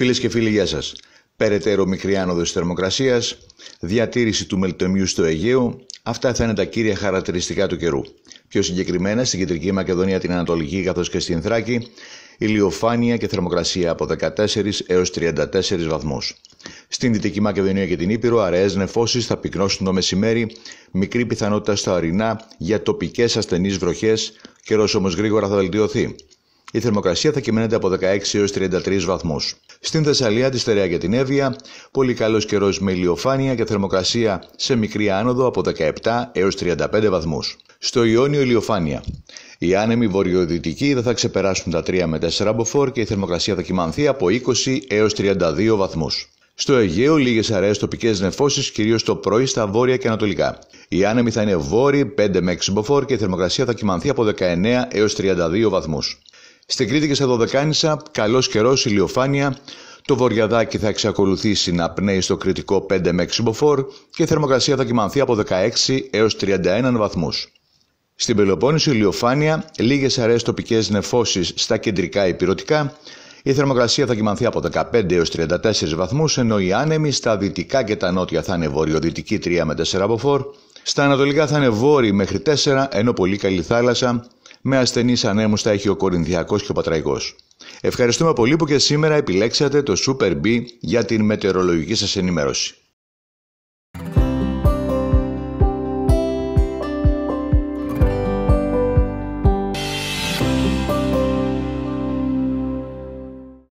Φίλες και φίλοι, γεια σας. Περαιτέρω μικρή άνοδος της θερμοκρασίας, διατήρηση του μελτομίου στο Αιγαίο, αυτά θα είναι τα κύρια χαρακτηριστικά του καιρού. Πιο συγκεκριμένα στην κεντρική Μακεδονία, την Ανατολική καθώς και στην Θράκη, ηλιοφάνεια και θερμοκρασία από 14 έω 34 βαθμούς. Στην Δυτική Μακεδονία και την Ήπειρο, αραιές νεφώσεις θα πυκνώσουν το μεσημέρι, μικρή πιθανότητα στα ορεινά για τοπικές ασθενείς βροχές, καιρός όμως γρήγορα θα βελτιωθεί. Η θερμοκρασία θα κυμαίνεται από 16 έως 33 βαθμούς. Στην Θεσσαλία, τη Στερεά και την Εύβοια, πολύ καλός καιρός με ηλιοφάνεια και θερμοκρασία σε μικρή άνοδο από 17 έως 35 βαθμούς. Στο Ιόνιο ηλιοφάνεια. Οι άνεμοι βορειοδυτικοί δεν θα ξεπεράσουν τα 3 με 4 μποφόρ και η θερμοκρασία θα κυμανθεί από 20 έως 32 βαθμούς. Στο Αιγαίο, λίγες αραιές τοπικές νεφώσεις, κυρίως το πρωί στα βόρεια και ανατολικά. Οι άνεμοι θα είναι βόρειοι 5 με 6 μποφόρ και η θερμοκρασία θα κυμανθεί από 19 έω 32 βαθμούς. Στην Κρήτη και στα Δωδεκάνησα, καλός καιρός, ηλιοφάνεια, το βοριαδάκι θα εξακολουθήσει να πνέει στο κριτικό 5 με 6 μποφόρ και η θερμοκρασία θα κοιμανθεί από 16 έως 31 βαθμούς. Στην Πελοπόννησο ηλιοφάνεια, λίγες αραιές τοπικές νεφώσεις στα κεντρικά υπηρετικά, η θερμοκρασία θα κοιμανθεί από 15 έως 34 βαθμούς, ενώ οι άνεμοι στα δυτικά και τα νότια θα είναι βορειοδυτική 3 με 4 μποφόρ, στα ανατολικά θα είναι βόρειο μέχρι 4, ενώ πολύ καλή θάλασσα με ασθενείς ανέμους θα έχει ο Κορινθιακός και ο Πατραϊκός. Ευχαριστούμε πολύ που και σήμερα επιλέξατε το Super B για την μετεωρολογική σας ενημέρωση.